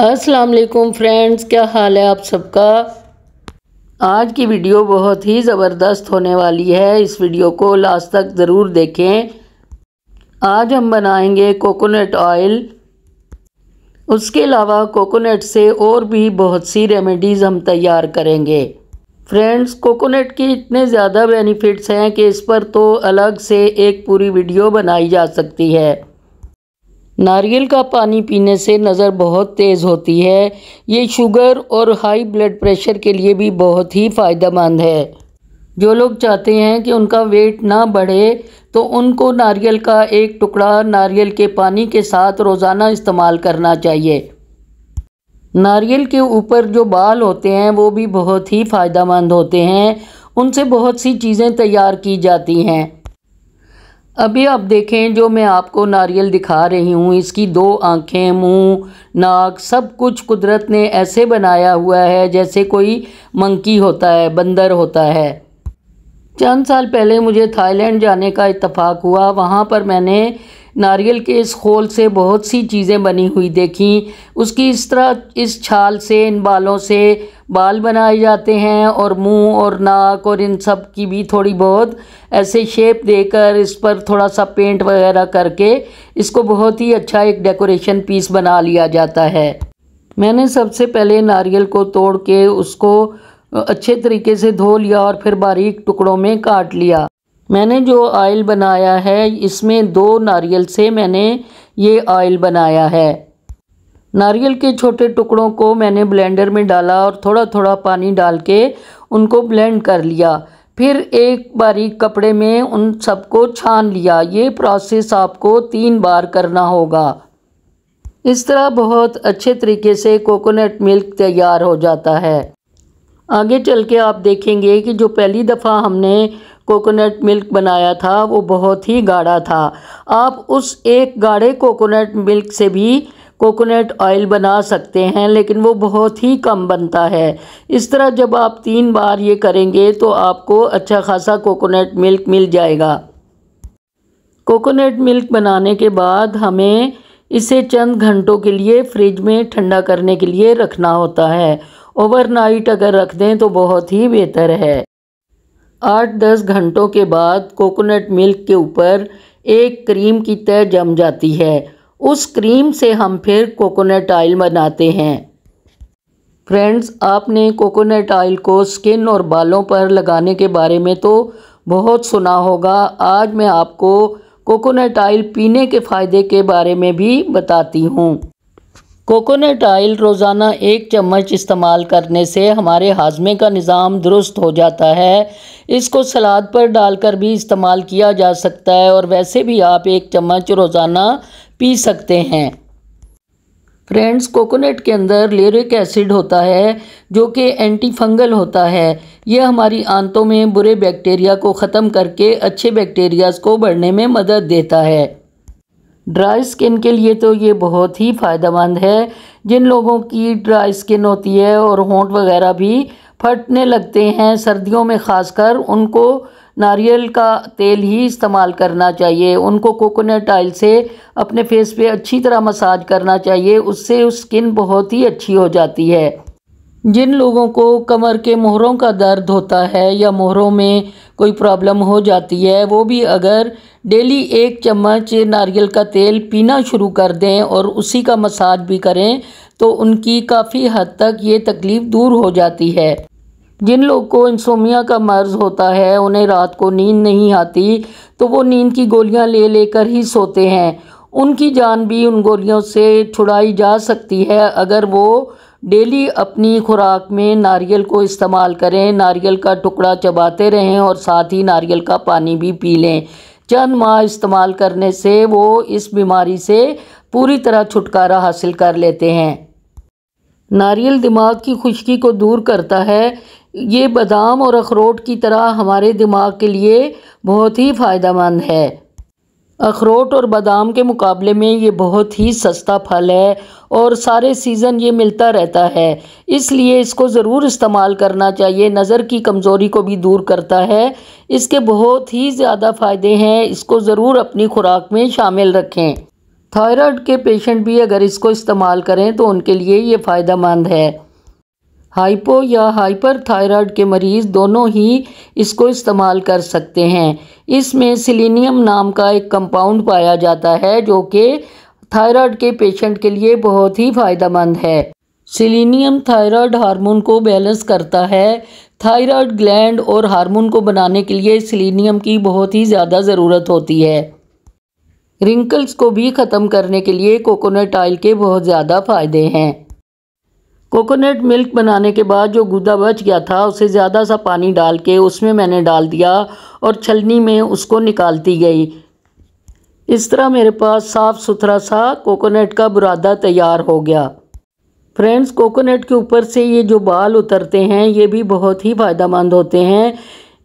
अस्सलाम वालेकुम फ्रेंड्स क्या हाल है आप सबका आज की वीडियो बहुत ही ज़बरदस्त होने वाली है इस वीडियो को लास्ट तक ज़रूर देखें आज हम बनाएंगे कोकोनट ऑयल उसके अलावा कोकोनट से और भी बहुत सी रेमेडीज़ हम तैयार करेंगे फ्रेंड्स कोकोनट के इतने ज़्यादा बेनिफिट्स हैं कि इस पर तो अलग से एक पूरी वीडियो बनाई जा सकती है नारियल का पानी पीने से नज़र बहुत तेज़ होती है ये शुगर और हाई ब्लड प्रेशर के लिए भी बहुत ही फ़ायदेमंद है जो लोग चाहते हैं कि उनका वेट ना बढ़े तो उनको नारियल का एक टुकड़ा नारियल के पानी के साथ रोज़ाना इस्तेमाल करना चाहिए नारियल के ऊपर जो बाल होते हैं वो भी बहुत ही फ़ायदेमंद होते हैं उनसे बहुत सी चीज़ें तैयार की जाती हैं अभी आप देखें जो मैं आपको नारियल दिखा रही हूँ इसकी दो आंखें मुंह नाक सब कुछ कुदरत ने ऐसे बनाया हुआ है जैसे कोई मंकी होता है बंदर होता है चंद साल पहले मुझे थाईलैंड जाने का इतफ़ाक़ हुआ वहाँ पर मैंने नारियल के इस खोल से बहुत सी चीज़ें बनी हुई देखी उसकी इस तरह इस छाल से इन बालों से बाल बनाए जाते हैं और मुंह और नाक और इन सब की भी थोड़ी बहुत ऐसे शेप देकर इस पर थोड़ा सा पेंट वगैरह करके इसको बहुत ही अच्छा एक डेकोरेशन पीस बना लिया जाता है मैंने सबसे पहले नारियल को तोड़ के उसको अच्छे तरीके से धो लिया और फिर बारीक टुकड़ों में काट लिया मैंने जो ऑयल बनाया है इसमें दो नारियल से मैंने ये ऑयल बनाया है नारियल के छोटे टुकड़ों को मैंने ब्लेंडर में डाला और थोड़ा थोड़ा पानी डाल के उनको ब्लेंड कर लिया फिर एक बारीक कपड़े में उन सबको छान लिया ये प्रोसेस आपको तीन बार करना होगा इस तरह बहुत अच्छे तरीके से कोकोनट मिल्क तैयार हो जाता है आगे चल के आप देखेंगे कि जो पहली दफ़ा हमने कोकोनट मिल्क बनाया था वो बहुत ही गाढ़ा था आप उस एक गाढ़े कोकोनट मिल्क से भी कोकोनट ऑयल बना सकते हैं लेकिन वो बहुत ही कम बनता है इस तरह जब आप तीन बार ये करेंगे तो आपको अच्छा खासा कोकोनट मिल्क मिल जाएगा कोकोनट मिल्क बनाने के बाद हमें इसे चंद घंटों के लिए फ्रिज में ठंडा करने के लिए रखना होता है ओवरनाइट अगर रख दें तो बहुत ही बेहतर है आठ दस घंटों के बाद कोकोनट मिल्क के ऊपर एक क्रीम की तय जम जाती है उस क्रीम से हम फिर कोकोनट ऑयल बनाते हैं फ्रेंड्स आपने कोकोनट ऑयल को स्किन और बालों पर लगाने के बारे में तो बहुत सुना होगा आज मैं आपको कोकोनट ऑयल पीने के फ़ायदे के बारे में भी बताती हूँ कोकोनट आयल रोज़ाना एक चम्मच इस्तेमाल करने से हमारे हाजमे का निज़ाम दुरुस्त हो जाता है इसको सलाद पर डालकर भी इस्तेमाल किया जा सकता है और वैसे भी आप एक चम्मच रोज़ाना पी सकते हैं फ्रेंड्स कोकोनट के अंदर लेरिक एसिड होता है जो कि एंटी फंगल होता है यह हमारी आंतों में बुरे बैक्टीरिया को ख़त्म करके अच्छे बैक्टीरियाज़ को बढ़ने में मदद देता है ड्राई स्किन के लिए तो ये बहुत ही फ़ायदेमंद है जिन लोगों की ड्राई स्किन होती है और होंठ वगैरह भी फटने लगते हैं सर्दियों में ख़ासकर उनको नारियल का तेल ही इस्तेमाल करना चाहिए उनको कोकोनट ऑयल से अपने फेस पे अच्छी तरह मसाज करना चाहिए उससे स्किन बहुत ही अच्छी हो जाती है जिन लोगों को कमर के मोहरों का दर्द होता है या मोहरों में कोई प्रॉब्लम हो जाती है वो भी अगर डेली एक चम्मच नारियल का तेल पीना शुरू कर दें और उसी का मसाज भी करें तो उनकी काफ़ी हद तक ये तकलीफ़ दूर हो जाती है जिन लोग को इंसोमिया का मर्ज़ होता है उन्हें रात को नींद नहीं आती तो वो नींद की गोलियाँ ले लेकर ही सोते हैं उनकी जान भी उन गोलियों से छुड़ाई जा सकती है अगर वो डेली अपनी खुराक में नारियल को इस्तेमाल करें नारियल का टुकड़ा चबाते रहें और साथ ही नारियल का पानी भी पी लें चंद माह इस्तेमाल करने से वो इस बीमारी से पूरी तरह छुटकारा हासिल कर लेते हैं नारियल दिमाग की खुश्की को दूर करता है ये बादाम और अखरोट की तरह हमारे दिमाग के लिए बहुत ही फ़ायदेमंद है अखरोट और बादाम के मुकाबले में ये बहुत ही सस्ता फल है और सारे सीज़न ये मिलता रहता है इसलिए इसको ज़रूर इस्तेमाल करना चाहिए नज़र की कमज़ोरी को भी दूर करता है इसके बहुत ही ज़्यादा फ़ायदे हैं इसको ज़रूर अपनी खुराक में शामिल रखें थायराइड के पेशेंट भी अगर इसको इस्तेमाल करें तो उनके लिए ये फ़ायदा मंद है हाइपो या हाइपर थायराइड के मरीज़ दोनों ही इसको इस्तेमाल कर सकते हैं इसमें सिलीनियम नाम का एक कंपाउंड पाया जाता है जो कि थायराइड के पेशेंट के लिए बहुत ही फ़ायदेमंद है सिलीनियम थायराइड हार्मोन को बैलेंस करता है थायराइड ग्लैंड और हार्मोन को बनाने के लिए सिलीनियम की बहुत ही ज़्यादा ज़रूरत होती है रिंकल्स को भी ख़त्म करने के लिए कोकोनट ऑयल के बहुत ज़्यादा फ़ायदे हैं कोकोनट मिल्क बनाने के बाद जो गुदा बच गया था उसे ज़्यादा सा पानी डाल के उसमें मैंने डाल दिया और छलनी में उसको निकालती गई इस तरह मेरे पास साफ़ सुथरा सा कोकोनट का बुरादा तैयार हो गया फ्रेंड्स कोकोनट के ऊपर से ये जो बाल उतरते हैं ये भी बहुत ही फ़ायदेमंद होते हैं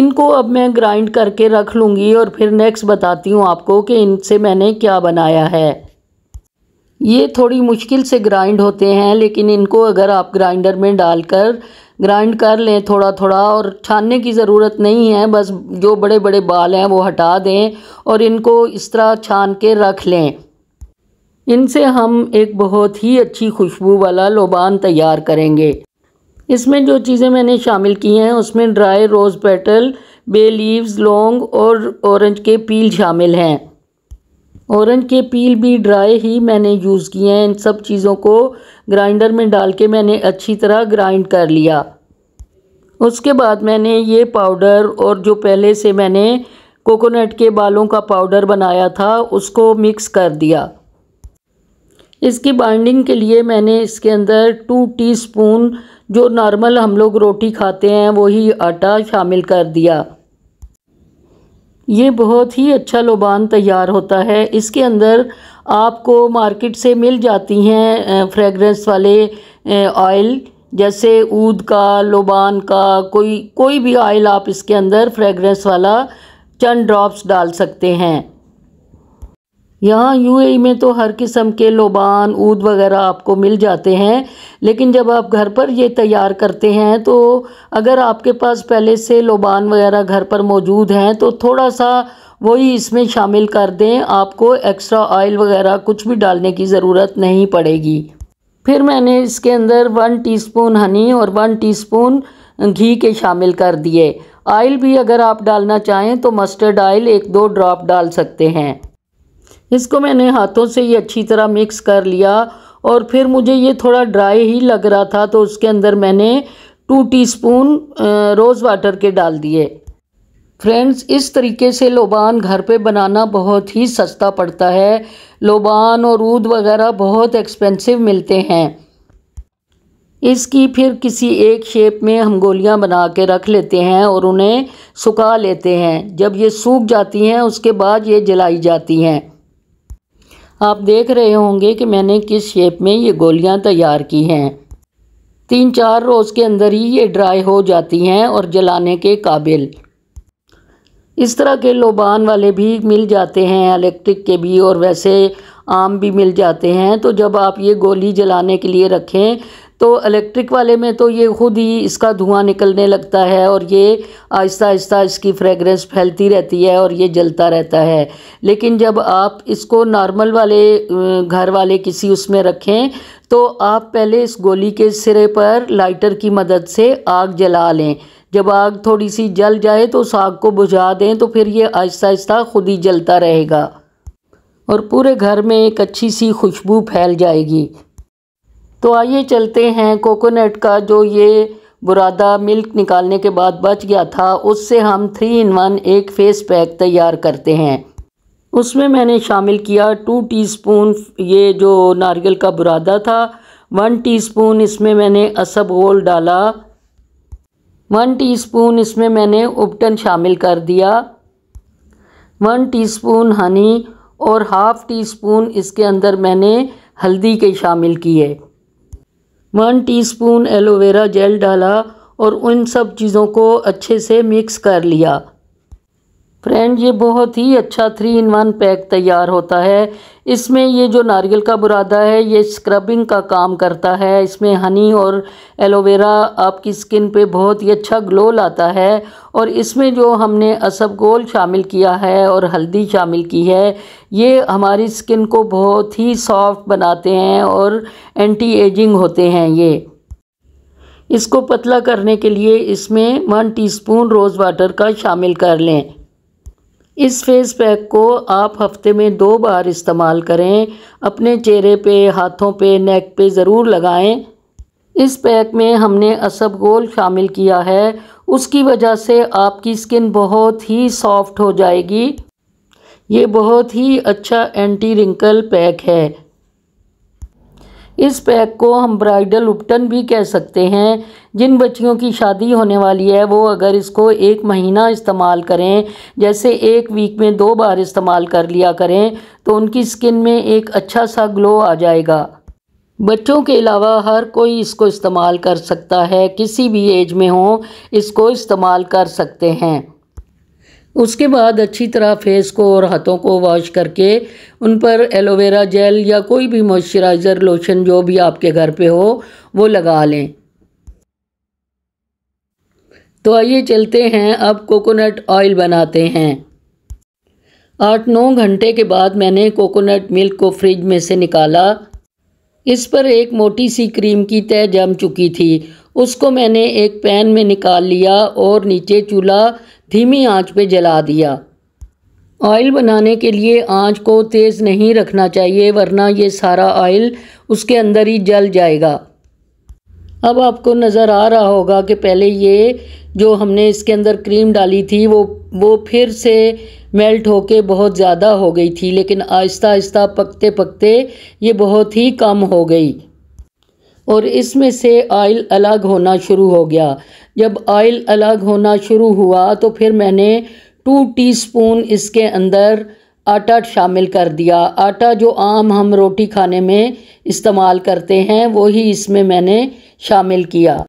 इनको अब मैं ग्राइंड करके रख लूँगी और फिर नेक्स्ट बताती हूँ आपको कि इनसे मैंने क्या बनाया है ये थोड़ी मुश्किल से ग्राइंड होते हैं लेकिन इनको अगर आप ग्राइंडर में डालकर ग्राइंड कर लें थोड़ा थोड़ा और छानने की ज़रूरत नहीं है बस जो बड़े बड़े बाल हैं वो हटा दें और इनको इस तरह छान के रख लें इनसे हम एक बहुत ही अच्छी खुशबू वाला लोबान तैयार करेंगे इसमें जो चीज़ें मैंने शामिल की हैं उसमें dry rose petal bay leaves लौंग और ऑरेंज के पील शामिल हैं औरन के पील भी ड्राई ही मैंने यूज़ किए हैं इन सब चीज़ों को ग्राइंडर में डाल के मैंने अच्छी तरह ग्राइंड कर लिया उसके बाद मैंने ये पाउडर और जो पहले से मैंने कोकोनट के बालों का पाउडर बनाया था उसको मिक्स कर दिया इसकी बाइंडिंग के लिए मैंने इसके अंदर टू टीस्पून जो नॉर्मल हम लोग रोटी खाते हैं वही आटा शामिल कर दिया ये बहुत ही अच्छा लोबान तैयार होता है इसके अंदर आपको मार्केट से मिल जाती हैं फ्रेगरेंस वाले ऑयल जैसे ऊद का लोबान का कोई कोई भी ऑयल आप इसके अंदर फ्रेगरेंस वाला चंद ड्रॉप्स डाल सकते हैं यहाँ यूएई e में तो हर किस्म के लोबान ऊद वगैरह आपको मिल जाते हैं लेकिन जब आप घर पर ये तैयार करते हैं तो अगर आपके पास पहले से लोबान वगैरह घर पर मौजूद हैं तो थोड़ा सा वही इसमें शामिल कर दें आपको एक्स्ट्रा ऑयल वगैरह कुछ भी डालने की ज़रूरत नहीं पड़ेगी फिर मैंने इसके अंदर वन टी हनी और वन टी घी के शामिल कर दिए ऑयल भी अगर आप डालना चाहें तो मस्टर्ड ऑयल एक दो ड्रॉप डाल सकते हैं इसको मैंने हाथों से ही अच्छी तरह मिक्स कर लिया और फिर मुझे ये थोड़ा ड्राई ही लग रहा था तो उसके अंदर मैंने टू टीस्पून रोज़ वाटर के डाल दिए फ्रेंड्स इस तरीके से लोबान घर पे बनाना बहुत ही सस्ता पड़ता है लोबान और ऊद वगैरह बहुत एक्सपेंसिव मिलते हैं इसकी फिर किसी एक शेप में हम गोलियाँ बना के रख लेते हैं और उन्हें सुखा लेते हैं जब ये सूख जाती हैं उसके बाद ये जलाई जाती हैं आप देख रहे होंगे कि मैंने किस शेप में ये गोलियां तैयार की हैं तीन चार रोज़ के अंदर ही ये ड्राई हो जाती हैं और जलाने के काबिल इस तरह के लोबान वाले भी मिल जाते हैं इलेक्ट्रिक के भी और वैसे आम भी मिल जाते हैं तो जब आप ये गोली जलाने के लिए रखें तो इलेक्ट्रिक वाले में तो ये खुद ही इसका धुआं निकलने लगता है और ये आहिस्ता आहिस्ता इसकी फ्रेगरेंस फैलती रहती है और ये जलता रहता है लेकिन जब आप इसको नॉर्मल वाले घर वाले किसी उसमें रखें तो आप पहले इस गोली के सिरे पर लाइटर की मदद से आग जला लें जब आग थोड़ी सी जल जाए तो उस आग को बुझा दें तो फिर ये आहिस्ता आहिस्ता खुद ही जलता रहेगा और पूरे घर में एक अच्छी सी खुशबू फैल जाएगी तो आइए चलते हैं कोकोनट का जो ये बुरादा मिल्क निकालने के बाद बच गया था उससे हम थ्री इन वन एक फेस पैक तैयार करते हैं उसमें मैंने शामिल किया टू टीस्पून ये जो नारियल का बुरादा था वन टीस्पून इसमें मैंने असब गोल डाला वन टीस्पून इसमें मैंने उपटन शामिल कर दिया वन टीस्पून हनी और हाफ़ टी स्पून इसके अंदर मैंने हल्दी के शामिल किए वन टीस्पून एलोवेरा जेल डाला और उन सब चीज़ों को अच्छे से मिक्स कर लिया फ्रेंड ये बहुत ही अच्छा थ्री इन वन पैक तैयार होता है इसमें ये जो नारियल का बुरादा है ये स्क्रबिंग का काम करता है इसमें हनी और एलोवेरा आपकी स्किन पे बहुत ही अच्छा ग्लो लाता है और इसमें जो हमने गोल शामिल किया है और हल्दी शामिल की है ये हमारी स्किन को बहुत ही सॉफ्ट बनाते हैं और एंटी एजिंग होते हैं ये इसको पतला करने के लिए इसमें वन स्पून रोज़ वाटर का शामिल कर लें इस फेस पैक को आप हफ्ते में दो बार इस्तेमाल करें अपने चेहरे पे हाथों पे नेक पे ज़रूर लगाएं इस पैक में हमने असब गोल शामिल किया है उसकी वजह से आपकी स्किन बहुत ही सॉफ्ट हो जाएगी ये बहुत ही अच्छा एंटी रिंकल पैक है इस पैक को हम ब्राइडल उपटन भी कह सकते हैं जिन बच्चियों की शादी होने वाली है वो अगर इसको एक महीना इस्तेमाल करें जैसे एक वीक में दो बार इस्तेमाल कर लिया करें तो उनकी स्किन में एक अच्छा सा ग्लो आ जाएगा बच्चों के अलावा हर कोई इसको इस्तेमाल कर सकता है किसी भी एज में हो इसको इस्तेमाल कर सकते हैं उसके बाद अच्छी तरह फेस को और हाथों को वॉश करके उन पर एलोवेरा जेल या कोई भी मॉइस्चराइज़र लोशन जो भी आपके घर पे हो वो लगा लें तो आइए चलते हैं अब कोकोनट ऑयल बनाते हैं आठ नौ घंटे के बाद मैंने कोकोनट मिल्क को फ्रिज में से निकाला इस पर एक मोटी सी क्रीम की तय जम चुकी थी उसको मैंने एक पैन में निकाल लिया और नीचे चूल्हा धीमी आंच पे जला दिया ऑयल बनाने के लिए आंच को तेज़ नहीं रखना चाहिए वरना ये सारा ऑयल उसके अंदर ही जल जाएगा अब आपको नज़र आ रहा होगा कि पहले ये जो हमने इसके अंदर क्रीम डाली थी वो वो फिर से मेल्ट होके बहुत ज़्यादा हो गई थी लेकिन आहिस्ता आहिस्ता पकते पकते ये बहुत ही कम हो गई और इसमें से ऑयल अलग होना शुरू हो गया जब ऑयल अलग होना शुरू हुआ तो फिर मैंने टू टीस्पून इसके अंदर आटा शामिल कर दिया आटा जो आम हम रोटी खाने में इस्तेमाल करते हैं वही इसमें मैंने शामिल किया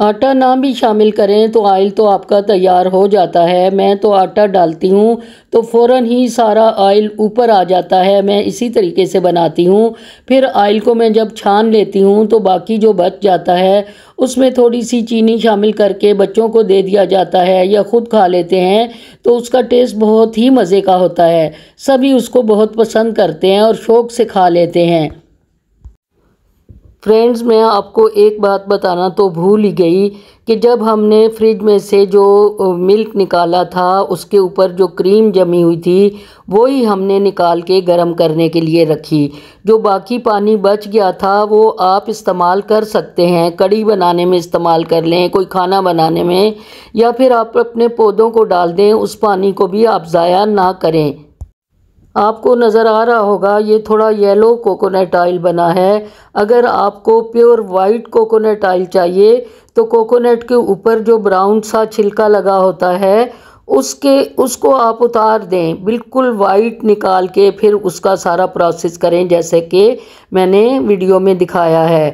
आटा ना भी शामिल करें तो आयल तो आपका तैयार हो जाता है मैं तो आटा डालती हूँ तो फ़ौर ही सारा आयल ऊपर आ जाता है मैं इसी तरीके से बनाती हूँ फिर आयल को मैं जब छान लेती हूँ तो बाकी जो बच जाता है उसमें थोड़ी सी चीनी शामिल करके बच्चों को दे दिया जाता है या ख़ुद खा लेते हैं तो उसका टेस्ट बहुत ही मज़े का होता है सभी उसको बहुत पसंद करते हैं और शौक़ से खा लेते हैं फ्रेंड्स मैं आपको एक बात बताना तो भूल ही गई कि जब हमने फ्रिज में से जो मिल्क निकाला था उसके ऊपर जो क्रीम जमी हुई थी वो ही हमने निकाल के गर्म करने के लिए रखी जो बाकी पानी बच गया था वो आप इस्तेमाल कर सकते हैं कड़ी बनाने में इस्तेमाल कर लें कोई खाना बनाने में या फिर आप अपने पौधों को डाल दें उस पानी को भी आप ज़ाया ना करें आपको नज़र आ रहा होगा ये थोड़ा येलो कोकोनट ऑयल बना है अगर आपको प्योर वाइट कोकोनट ऑयल चाहिए तो कोकोनट के ऊपर जो ब्राउन सा छिलका लगा होता है उसके उसको आप उतार दें बिल्कुल वाइट निकाल के फिर उसका सारा प्रोसेस करें जैसे कि मैंने वीडियो में दिखाया है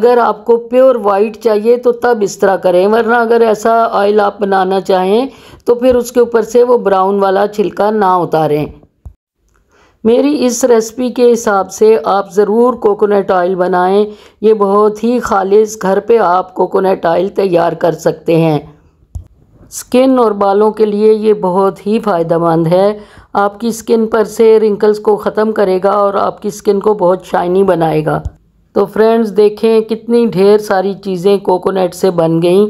अगर आपको प्योर वाइट चाहिए तो तब इस तरह करें वरना अगर ऐसा ऑयल आप बनाना चाहें तो फिर उसके ऊपर से वो ब्राउन वाला छिलका ना उतारें मेरी इस रेसिपी के हिसाब से आप ज़रूर कोकोनट ऑयल बनाएं ये बहुत ही खालिज घर पे आप कोकोनट ऑयल तैयार कर सकते हैं स्किन और बालों के लिए ये बहुत ही फ़ायदेमंद है आपकी स्किन पर से रिंकल्स को ख़त्म करेगा और आपकी स्किन को बहुत शाइनी बनाएगा तो फ्रेंड्स देखें कितनी ढेर सारी चीज़ें कोकोनट से बन गई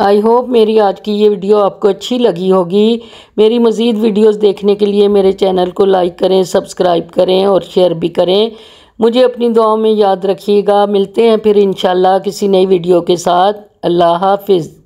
आई होप मेरी आज की ये वीडियो आपको अच्छी लगी होगी मेरी मज़ीद वीडियोस देखने के लिए मेरे चैनल को लाइक करें सब्सक्राइब करें और शेयर भी करें मुझे अपनी दुआओं में याद रखिएगा मिलते हैं फिर इन किसी नई वीडियो के साथ अल्लाह हाफिज़